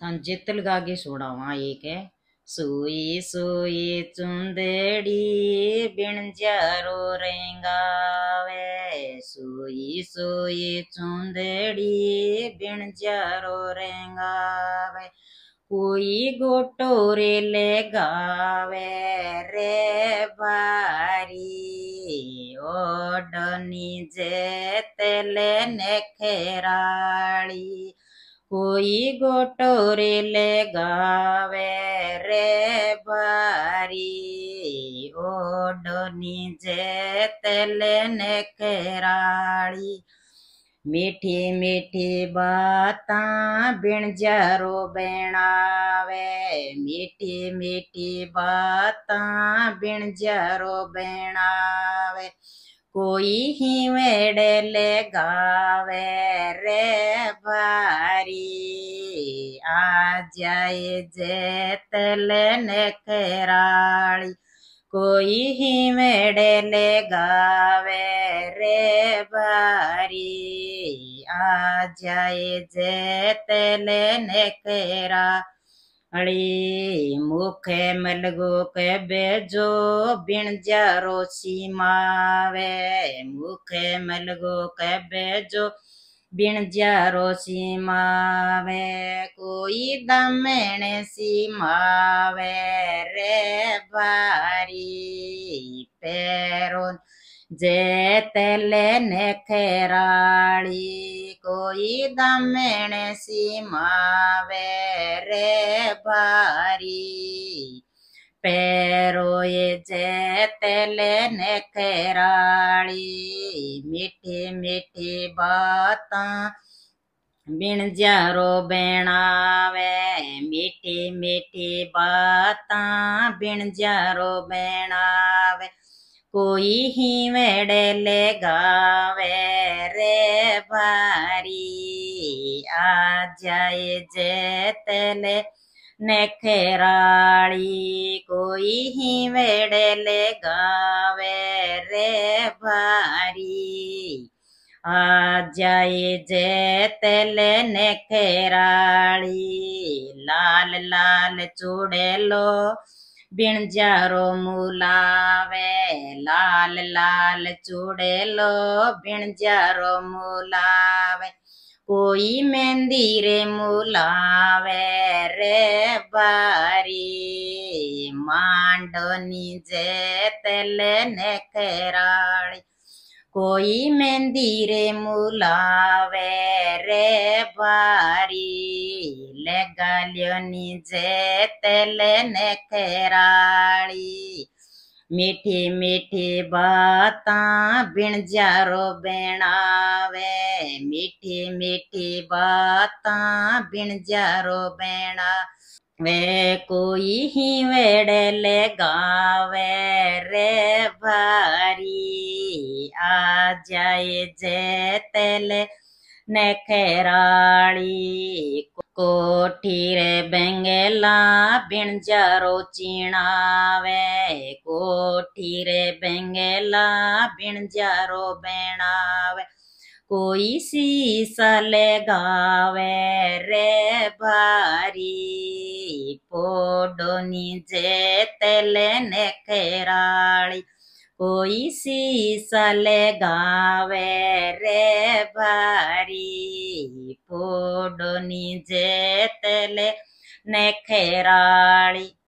तन जेतल लगा के छोड़ा वहाँ एक है सोए सोई चुंदड़ी बिन जारो रेंगावे सोई सोए चुंदड़ी बिन जारो रेंगावे कोई रे ले गावे रे भारी ओडनी जेतले खेराड़ी कोई गोटोरी ले गावे रे भारी ओडोनी तेले ने केराड़ी मीठी मीठी बाता जरो बेणावे मीठी मीठी बाता जरो बेणावे कोई ही मेडले गावे रे भारी आ जाए जेतल नेकराली कोई ही मेडले गावे रे भारी आ जाए जेतल खेरा अड़ी मुख मलगो के बेजो बिन जारो सीमावे मुख मलगो के बेजो बिन जारो सीमावे कोई दमण सीमावे रे भारी पैरों तेले ने खेराड़ी कोई दमेण वे रे भारी पैरो जे जैतले ने खेराड़ी मीठी मीठी बात बिन जारो बेणावे मीठी मीठी बात बिन जारो बेणावे कोई ही मेड़े ले गावे रे भाई जाए जेतले नेखेराड़ी कोई ही वेड़ेले गावे रे भारी आ जाए जेतले नेखेराड़ी लाल लाल चूड़े लो जारो मुलावे लाल लाल चूड़े लो जारो मुलावे कोई मंदिरे मुलावे रे बारी मांडो जे तल नकराड़ी कोई मंदिरे मुलावे रे बारी लगालियो जे तल नकराड़ी मीठी मीठी बात बिण जारो बेणावे मीठी मीठी बात बिन जारो बेणा वे कोई ही वेड़ले गावे रे भारी आ जाए जेतले नेखेराली कोठी रे बेंगेला बिन जारो चीणावे कोठी रे बेंगेला बिन जारो बेणावे कोई शीसल गावे रे भारी पोडोनी जे ने खेराड़ी कोई शीसल गावे रे भारी पोडोनी जे तेले नेखेराड़ी